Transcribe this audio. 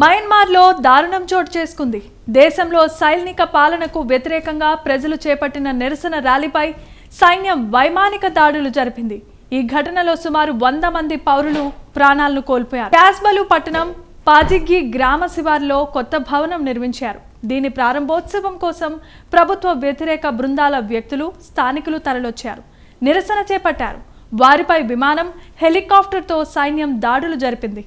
మయన్మార్లో దారుణం చోటు చేసుకుంది దేశంలో సైనిక పాలనకు వ్యతిరేకంగా ప్రజలు చేపట్టిన నిరసన ర్యాలీపై సైన్యం వైమానిక దాడులు జరిపింది ఈ ఘటనలో సుమారు వంద మంది పౌరులు ప్రాణాలను కోల్పోయారు క్యాస్బలు పట్టణం పాజిగ్గి గ్రామ శివారులో కొత్త భవనం నిర్మించారు దీని ప్రారంభోత్సవం కోసం ప్రభుత్వ వ్యతిరేక బృందాల వ్యక్తులు స్థానికులు తరలొచ్చారు నిరసన చేపట్టారు వారిపై విమానం హెలికాప్టర్తో సైన్యం దాడులు జరిపింది